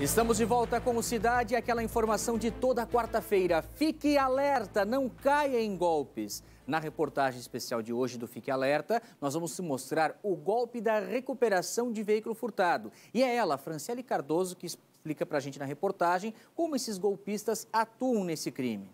Estamos de volta com o Cidade, aquela informação de toda quarta-feira. Fique alerta, não caia em golpes. Na reportagem especial de hoje do Fique Alerta, nós vamos te mostrar o golpe da recuperação de veículo furtado. E é ela, Franciele Cardoso, que explica para a gente na reportagem como esses golpistas atuam nesse crime.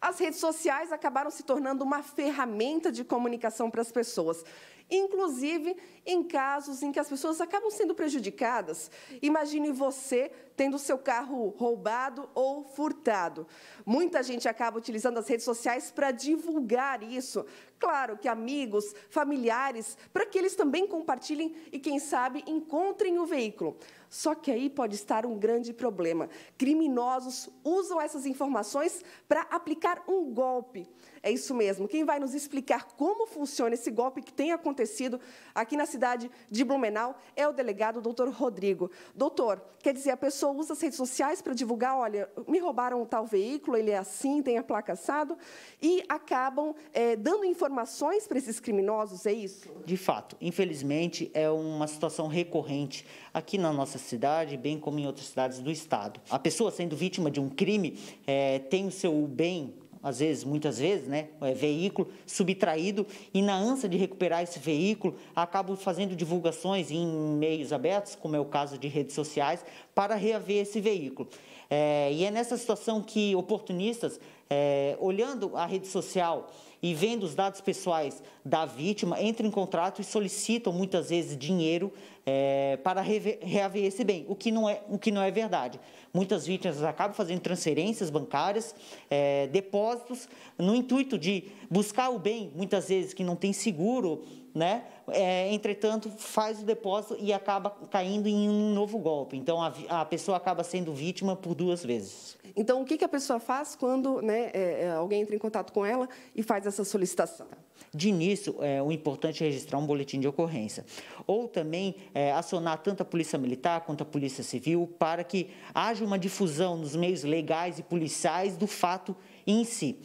As redes sociais acabaram se tornando uma ferramenta de comunicação para as pessoas, inclusive em casos em que as pessoas acabam sendo prejudicadas. Imagine você tendo seu carro roubado ou furtado. Muita gente acaba utilizando as redes sociais para divulgar isso. Claro que amigos, familiares, para que eles também compartilhem e, quem sabe, encontrem o veículo. Só que aí pode estar um grande problema. Criminosos usam essas informações para aplicar um golpe. É isso mesmo. Quem vai nos explicar como funciona esse golpe que tem acontecido aqui na cidade de Blumenau é o delegado doutor Rodrigo. Doutor, quer dizer, a pessoa usa as redes sociais para divulgar, olha, me roubaram um tal veículo, ele é assim, tem a placa assado, e acabam é, dando informações para esses criminosos, é isso? De fato. Infelizmente, é uma situação recorrente aqui na nossa cidade, bem como em outras cidades do estado. A pessoa sendo vítima de um crime é, tem o seu bem às vezes, muitas vezes, né, é veículo subtraído e na ânsia de recuperar esse veículo, acabo fazendo divulgações em meios abertos, como é o caso de redes sociais, para reaver esse veículo. É, e é nessa situação que oportunistas, é, olhando a rede social e vendo os dados pessoais da vítima, entram em contrato e solicitam muitas vezes dinheiro é, para reaver esse bem, o que, não é, o que não é verdade. Muitas vítimas acabam fazendo transferências bancárias, é, depósitos propósitos no intuito de buscar o bem, muitas vezes que não tem seguro, né? É, entretanto, faz o depósito e acaba caindo em um novo golpe. Então, a, a pessoa acaba sendo vítima por duas vezes. Então, o que, que a pessoa faz quando né, é, é, alguém entra em contato com ela e faz essa solicitação? De início, é, o importante é registrar um boletim de ocorrência. Ou também é, acionar tanto a Polícia Militar quanto a Polícia Civil para que haja uma difusão nos meios legais e policiais do fato em si.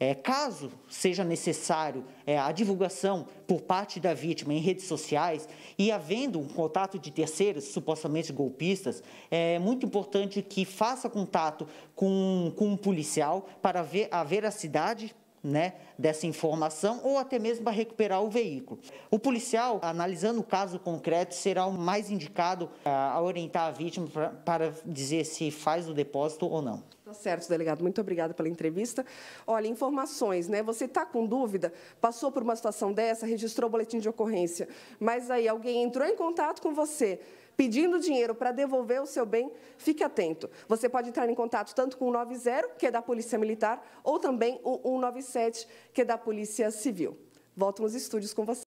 É, caso seja necessário é, a divulgação por parte da vítima em redes sociais e havendo um contato de terceiros, supostamente golpistas, é muito importante que faça contato com, com um policial para ver a veracidade né, dessa informação ou até mesmo para recuperar o veículo. O policial, analisando o caso concreto, será o mais indicado é, a orientar a vítima pra, para dizer se faz o depósito ou não. Tá certo, delegado. Muito obrigada pela entrevista. Olha, informações, né? Você está com dúvida? Passou por uma situação dessa, registrou o boletim de ocorrência, mas aí alguém entrou em contato com você pedindo dinheiro para devolver o seu bem, fique atento. Você pode entrar em contato tanto com o 90, que é da Polícia Militar, ou também o 197, que é da Polícia Civil. Volto nos estúdios com você.